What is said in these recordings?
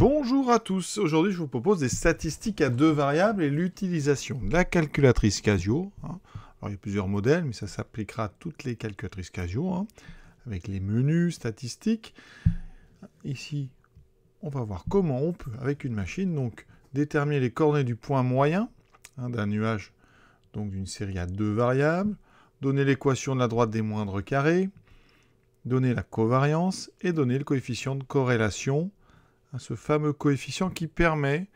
Bonjour à tous, aujourd'hui je vous propose des statistiques à deux variables et l'utilisation de la calculatrice Casio. Hein. il y a plusieurs modèles, mais ça s'appliquera à toutes les calculatrices Casio, hein, avec les menus statistiques. Ici, on va voir comment on peut, avec une machine, donc déterminer les coordonnées du point moyen hein, d'un nuage, donc d'une série à deux variables, donner l'équation de la droite des moindres carrés, donner la covariance et donner le coefficient de corrélation ce fameux coefficient qui permet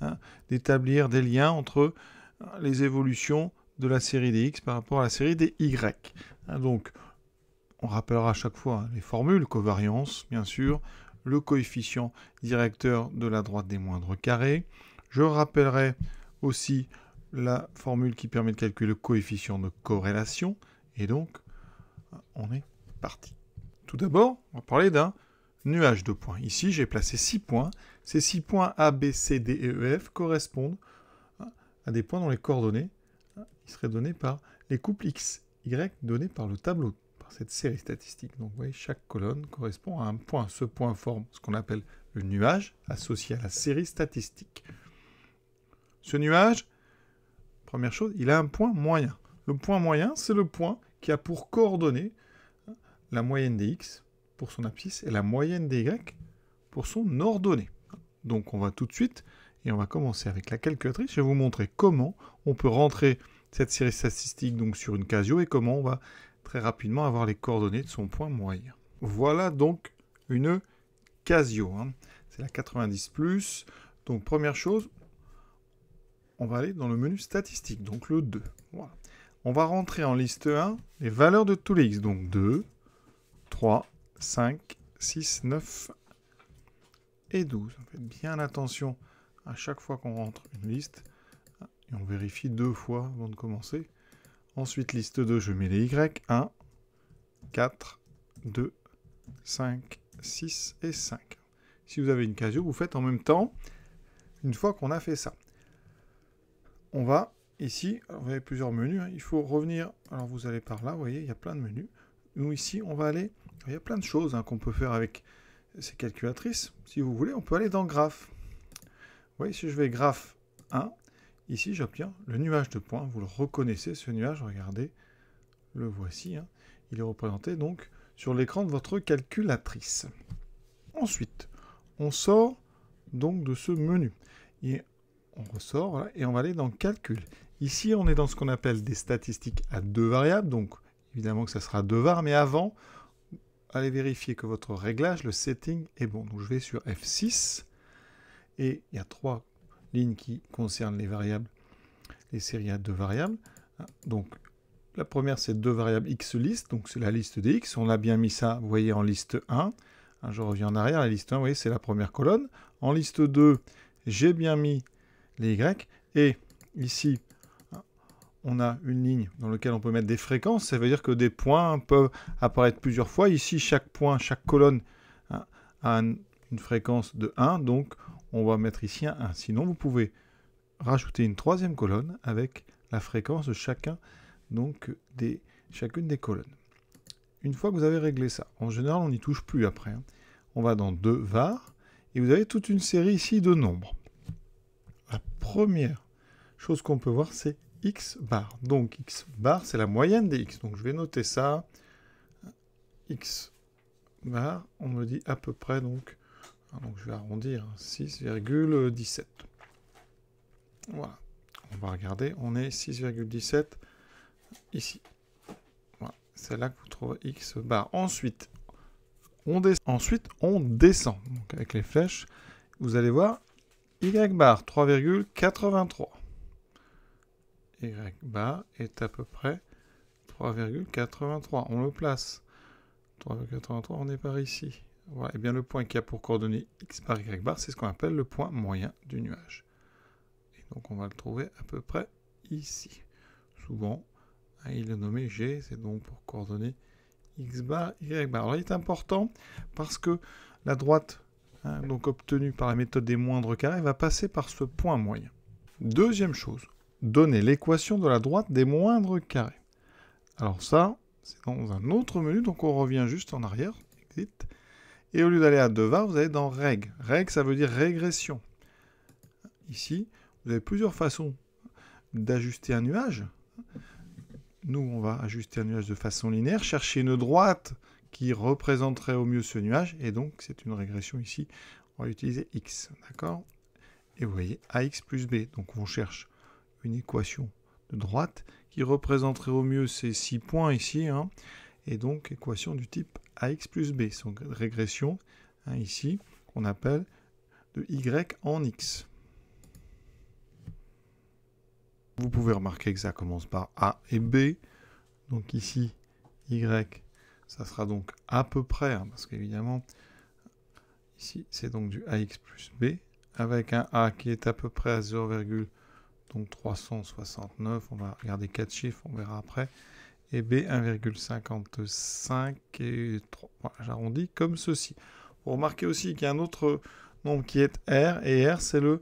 hein, d'établir des liens entre hein, les évolutions de la série des X par rapport à la série des Y. Hein, donc, on rappellera à chaque fois les formules, covariance, bien sûr, le coefficient directeur de la droite des moindres carrés. Je rappellerai aussi la formule qui permet de calculer le coefficient de corrélation. Et donc, on est parti. Tout d'abord, on va parler d'un nuage de points. Ici, j'ai placé 6 points. Ces 6 points A, B, C, D et E, F correspondent hein, à des points dont les coordonnées hein, seraient données par les couples X, Y donnés par le tableau, par cette série statistique. Donc vous voyez, chaque colonne correspond à un point. Ce point forme ce qu'on appelle le nuage associé à la série statistique. Ce nuage, première chose, il a un point moyen. Le point moyen, c'est le point qui a pour coordonnée hein, la moyenne des X, pour son abscisse et la moyenne des y pour son ordonnée. Donc on va tout de suite et on va commencer avec la calculatrice. Je vais vous montrer comment on peut rentrer cette série statistique donc sur une Casio et comment on va très rapidement avoir les coordonnées de son point moyen. Voilà donc une Casio. Hein. C'est la 90 plus. Donc première chose, on va aller dans le menu statistique, donc le 2. On va rentrer en liste 1 les valeurs de tous les x, donc 2, 3, 5, 6, 9 et 12. Faites bien attention à chaque fois qu'on rentre une liste. Et on vérifie deux fois avant de commencer. Ensuite, liste 2, je mets les Y. 1, 4, 2, 5, 6 et 5. Si vous avez une casio, vous faites en même temps, une fois qu'on a fait ça. On va ici, vous avez plusieurs menus, hein. il faut revenir, alors vous allez par là, vous voyez, il y a plein de menus. Nous ici, on va aller il y a plein de choses hein, qu'on peut faire avec ces calculatrices. Si vous voulez, on peut aller dans graphe. Vous voyez, si je vais graphe 1, ici j'obtiens le nuage de points. Vous le reconnaissez, ce nuage, regardez, le voici. Hein. Il est représenté donc sur l'écran de votre calculatrice. Ensuite, on sort donc de ce menu. Et on ressort et on va aller dans calcul. Ici, on est dans ce qu'on appelle des statistiques à deux variables. Donc, évidemment que ça sera deux var, mais avant, allez vérifier que votre réglage, le setting, est bon. Donc je vais sur F6 et il y a trois lignes qui concernent les variables, les séries à deux variables. Donc la première c'est deux variables x list, donc c'est la liste des x. On a bien mis ça, vous voyez, en liste 1. Hein, je reviens en arrière, la liste 1, vous voyez, c'est la première colonne. En liste 2, j'ai bien mis les y. Et ici, on a une ligne dans laquelle on peut mettre des fréquences, ça veut dire que des points peuvent apparaître plusieurs fois. Ici, chaque point, chaque colonne hein, a une fréquence de 1, donc on va mettre ici un 1. Sinon, vous pouvez rajouter une troisième colonne avec la fréquence de chacun, donc des, chacune des colonnes. Une fois que vous avez réglé ça, en général, on n'y touche plus après. Hein. On va dans deux var, et vous avez toute une série ici de nombres. La première chose qu'on peut voir, c'est x bar. Donc x bar, c'est la moyenne des x. Donc je vais noter ça. x bar, on me dit à peu près, donc, ah, donc je vais arrondir, 6,17. Hein, voilà. On va regarder, on est 6,17 ici. C'est là que vous trouvez x bar. Ensuite, on descend. Ensuite, on descend. Donc avec les flèches, vous allez voir y bar 3,83 y bar est à peu près 3,83. On le place. 3,83, on est par ici. Voilà, et eh bien le point qui a pour coordonnées x par y bar, c'est ce qu'on appelle le point moyen du nuage. Et donc on va le trouver à peu près ici. Souvent, hein, il est nommé g, c'est donc pour coordonnées x bar, y bar. Alors il est important parce que la droite, hein, donc obtenue par la méthode des moindres carrés, va passer par ce point moyen. Deuxième chose, donner l'équation de la droite des moindres carrés. Alors ça, c'est dans un autre menu, donc on revient juste en arrière, Et au lieu d'aller à Deva, vous allez dans Reg. Reg, ça veut dire régression. Ici, vous avez plusieurs façons d'ajuster un nuage. Nous, on va ajuster un nuage de façon linéaire, chercher une droite qui représenterait au mieux ce nuage, et donc c'est une régression ici. On va utiliser x, d'accord Et vous voyez, ax plus b, donc on cherche une équation de droite qui représenterait au mieux ces six points ici, hein. et donc équation du type ax plus b, son régression hein, ici, qu'on appelle de y en x. Vous pouvez remarquer que ça commence par a et b, donc ici y, ça sera donc à peu près, hein, parce qu'évidemment, ici c'est donc du ax plus b, avec un a qui est à peu près à 0,5 donc 369, on va regarder quatre chiffres, on verra après, et B 1,55 et 3, j'arrondis comme ceci. Vous remarquez aussi qu'il y a un autre nombre qui est R, et R c'est le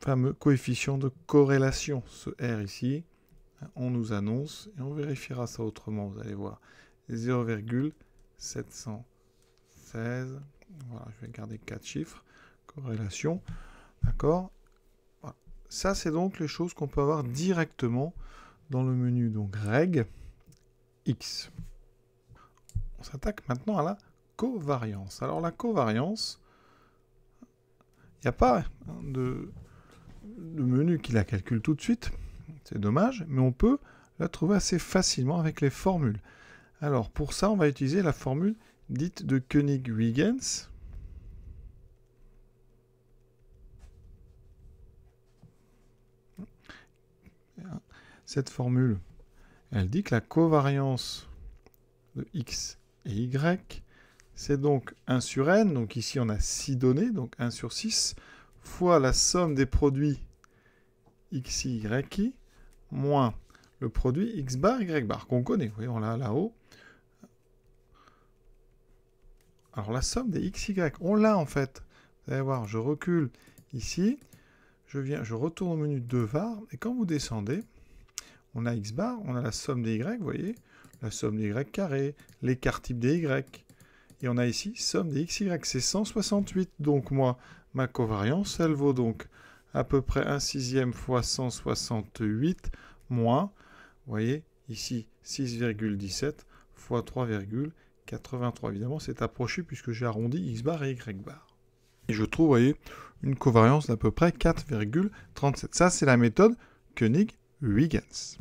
fameux coefficient de corrélation, ce R ici, on nous annonce, et on vérifiera ça autrement, vous allez voir, 0,716, voilà, je vais garder quatre chiffres, corrélation, d'accord ça, c'est donc les choses qu'on peut avoir directement dans le menu donc reg x. On s'attaque maintenant à la covariance. Alors la covariance, il n'y a pas hein, de, menu qui la calcule tout de suite, c'est dommage, mais on peut la trouver assez facilement avec les formules. Alors pour ça, on va utiliser la formule dite de Koenig-Huygens, cette formule, elle dit que la covariance de x et y, c'est donc 1 sur n, donc ici on a 6 données, donc 1 sur 6, fois la somme des produits x, y, i, moins le produit x bar, y bar, qu'on connaît, voyez, on l'a là-haut. Alors la somme des x, y, on l'a en fait. Vous allez voir, je recule ici, je viens, je retourne au menu de var, et quand vous descendez, on a x bar, on a la somme des y, vous voyez, la somme des y carré, l'écart type des y, et on a ici somme des xy, c'est 168, donc moi, ma covariance, elle vaut donc à peu près 1 sixième fois 168 moins, vous voyez, ici 6,17 fois 3,83. Évidemment, c'est approché puisque j'ai arrondi x bar et y bar. Et je trouve, vous voyez, une covariance d'à peu près 4,37. Ça, c'est la méthode Koenig-Huygens.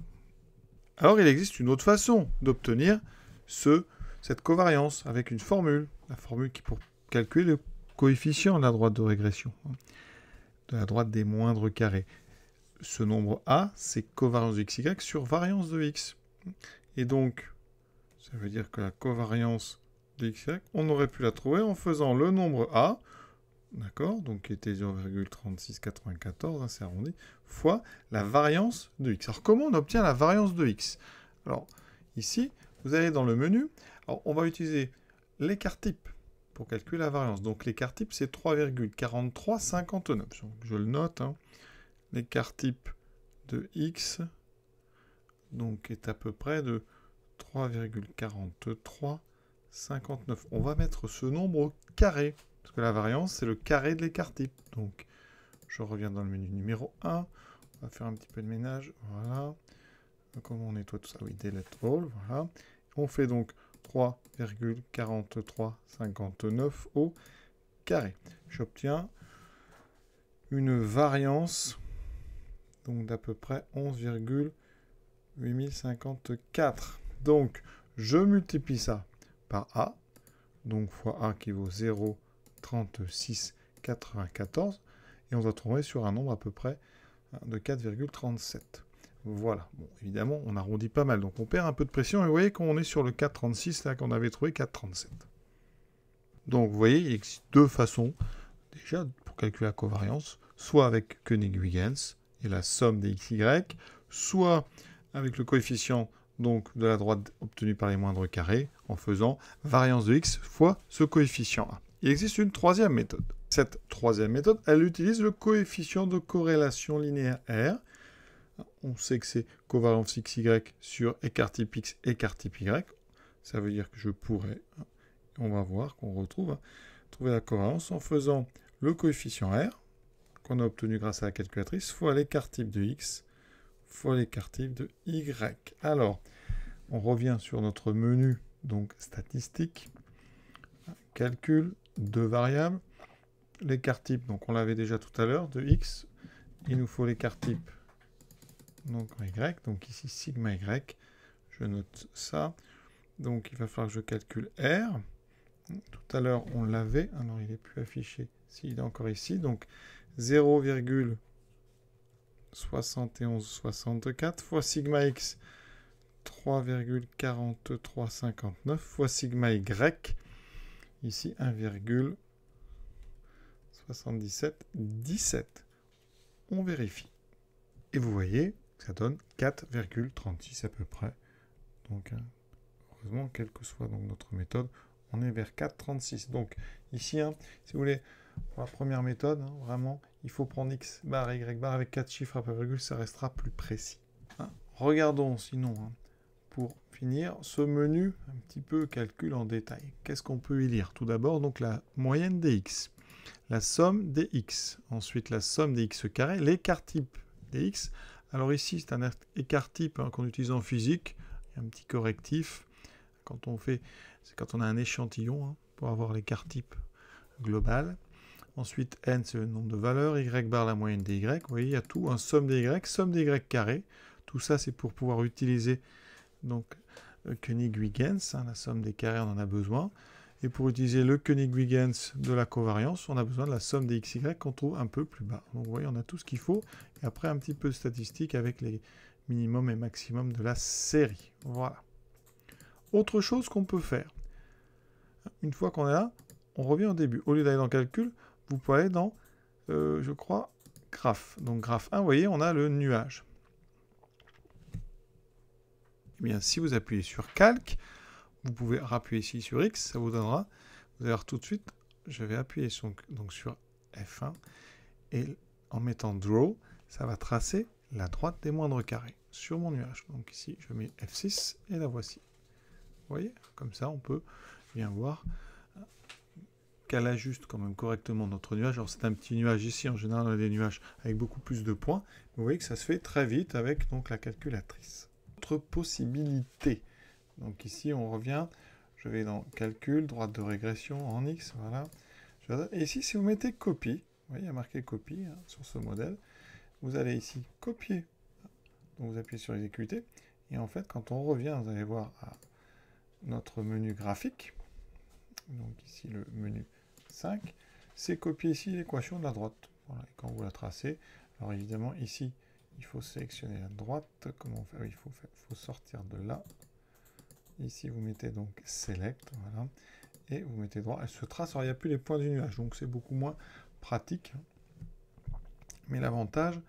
Alors, il existe une autre façon d'obtenir cette covariance avec une formule, la formule qui pour calculer le coefficient de la droite de régression, hein, de la droite des moindres carrés. Ce nombre A, c'est covariance de xy sur variance de x. Et donc, ça veut dire que la covariance de xy, on aurait pu la trouver en faisant le nombre A d'accord, donc qui était 0,3694, hein, c'est arrondi, fois la variance de x. Alors comment on obtient la variance de x Alors ici, vous allez dans le menu, on va utiliser l'écart type pour calculer la variance. Donc l'écart type c'est 3,4359, je le note, hein. l'écart type de x donc est à peu près de 3,4359. On va mettre ce nombre au carré. Parce que la variance, c'est le carré de l'écart type. Donc, je reviens dans le menu numéro 1. On va faire un petit peu de ménage. Voilà. Comment on nettoie tout ça Oui, delete all. Voilà. On fait donc 3,4359 au carré. J'obtiens une variance donc d'à peu près 11,8054. Donc, je multiplie ça par A, donc fois A qui vaut 0 36,94, et on va trouver sur un nombre à peu près hein, de 4,37. Voilà, bon, évidemment, on arrondit pas mal, donc on perd un peu de pression, et vous voyez qu'on est sur le 4,36, là, qu'on avait trouvé 4,37. Donc, vous voyez, il existe deux façons, déjà, pour calculer la covariance, soit avec koenig wiegens et la somme des XY, soit avec le coefficient donc de la droite obtenue par les moindres carrés en faisant variance de x fois ce coefficient a. Il existe une troisième méthode. Cette troisième méthode, elle utilise le coefficient de corrélation linéaire R. On sait que c'est covalence XY sur écart type X, écart type Y. Ça veut dire que je pourrais, on va voir qu'on retrouve, trouver la covalence en faisant le coefficient R, qu'on a obtenu grâce à la calculatrice, fois l'écart type de X, fois l'écart type de Y. Alors, on revient sur notre menu donc statistique, calcul, deux variables. L'écart type, donc on l'avait déjà tout à l'heure, de x. Il nous faut l'écart type, donc y. Donc ici, sigma y. Je note ça. Donc il va falloir que je calcule r. Tout à l'heure, on l'avait. Alors il n'est plus affiché. S'il est encore ici. Donc 0,7164 fois sigma x. 3,4359 fois sigma y Ici, 1,7717. On vérifie. Et vous voyez, ça donne 4,36 à peu près. Donc, hein, heureusement, quelle que soit donc, notre méthode, on est vers 4,36. Donc, ici, hein, si vous voulez, la première méthode, hein, vraiment, il faut prendre x bar y bar avec 4 chiffres à peu près, ça restera plus précis. Regardons sinon pour finir ce menu un petit peu calcul en détail. Qu'est-ce qu'on peut y lire Tout d'abord donc la moyenne des x, la somme des x, ensuite la somme des x carrés, l'écart type des x. Alors ici c'est un écart type hein, qu'on utilise en physique, un petit correctif quand on fait, c'est quand on a un échantillon hein, pour avoir l'écart type global. Ensuite, n, c'est le nombre de valeurs. y bar, la moyenne des y. Vous voyez, il y a tout, un hein, somme des y, somme des y carré. Tout ça, c'est pour pouvoir utiliser donc euh, koenig wiggins hein, la somme des carrés, on en a besoin. Et pour utiliser le koenig wiggins de la covariance, on a besoin de la somme des XY qu'on trouve un peu plus bas. Donc vous voyez, on a tout ce qu'il faut. Et après, un petit peu de statistique avec les minimums et maximums de la série. Voilà. Autre chose qu'on peut faire, une fois qu'on est là, on revient au début. Au lieu d'aller dans calcul, vous pouvez aller dans, euh, je crois, graphe. Donc graphe 1, vous voyez, on a le nuage eh bien, si vous appuyez sur Calque, vous pouvez rappuyer ici sur X, ça vous donnera. Vous allez voir tout de suite, je vais appuyer sur, donc sur F1 et en mettant Draw, ça va tracer la droite des moindres carrés sur mon nuage. Donc ici, je mets F6 et la voici. Vous voyez Comme ça, on peut bien voir qu'elle ajuste quand même correctement notre nuage. Alors c'est un petit nuage ici, en général on a des nuages avec beaucoup plus de points. Vous voyez que ça se fait très vite avec donc la calculatrice possibilité. Donc ici, on revient, je vais dans calcul, droite de régression en x, voilà. Et ici, si vous mettez copie, vous voyez, il y a marqué copie hein, sur ce modèle, vous allez ici copier, donc vous appuyez sur exécuter, et en fait, quand on revient, vous allez voir à notre menu graphique, donc ici le menu 5, c'est copier ici l'équation de la droite. quand vous la tracez, alors évidemment ici, il faut sélectionner la droite. Comment on ah Il faut, sortir de là. Ici, vous mettez donc Select. Voilà. Et vous mettez droit. Elle se trace. il n'y a plus les points du nuage. Donc, c'est beaucoup moins pratique. Mais l'avantage,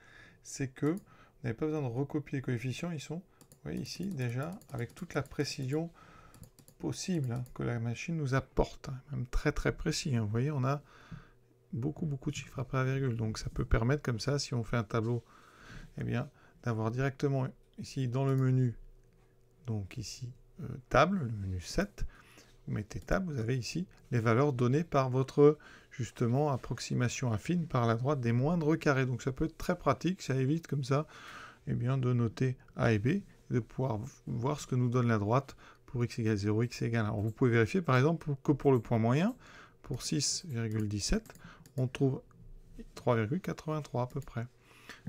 c'est que vous n'avez pas besoin de recopier les coefficients. Ils sont, vous voyez ici, déjà, avec toute la précision possible hein, que la machine nous apporte. même très, très précis. Hein. Vous voyez, on a beaucoup, beaucoup de chiffres après la virgule. Donc, ça peut permettre, comme ça, si on fait un tableau eh bien, d'avoir directement ici dans le menu, donc ici euh, table, le menu 7, vous mettez table, vous avez ici les valeurs données par votre justement approximation affine par la droite des moindres carrés. Donc ça peut être très pratique, ça évite comme ça eh bien, de noter A et B, de pouvoir voir ce que nous donne la droite pour x égale 0, x égale 1. Alors vous pouvez vérifier par exemple que pour le point moyen, pour 6,17, on trouve 3,83 à peu près.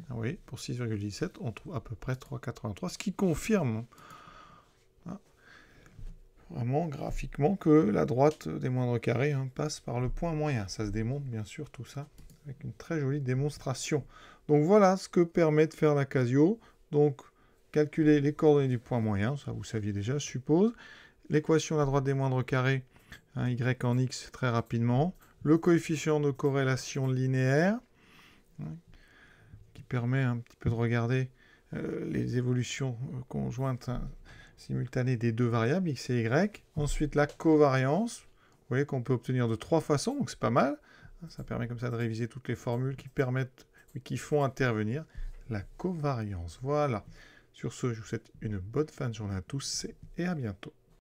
Ah oui, pour 6,17, on trouve à peu près 3,83, ce qui confirme hein, vraiment graphiquement que la droite des moindres carrés hein, passe par le point moyen. Ça se démontre bien sûr tout ça avec une très jolie démonstration. Donc voilà ce que permet de faire la Casio. Donc calculer les coordonnées du point moyen, ça vous saviez déjà, je suppose. L'équation de la droite des moindres carrés, y en x très rapidement. Le coefficient de corrélation linéaire, hein, permet un petit peu de regarder euh, les évolutions euh, conjointes hein, simultanées des deux variables, x et y. Ensuite, la covariance, vous voyez qu'on peut obtenir de trois façons, donc c'est pas mal. Hein. Ça permet comme ça de réviser toutes les formules qui permettent, qui font intervenir la covariance. Voilà. Sur ce, je vous souhaite une bonne fin de journée à tous et à bientôt.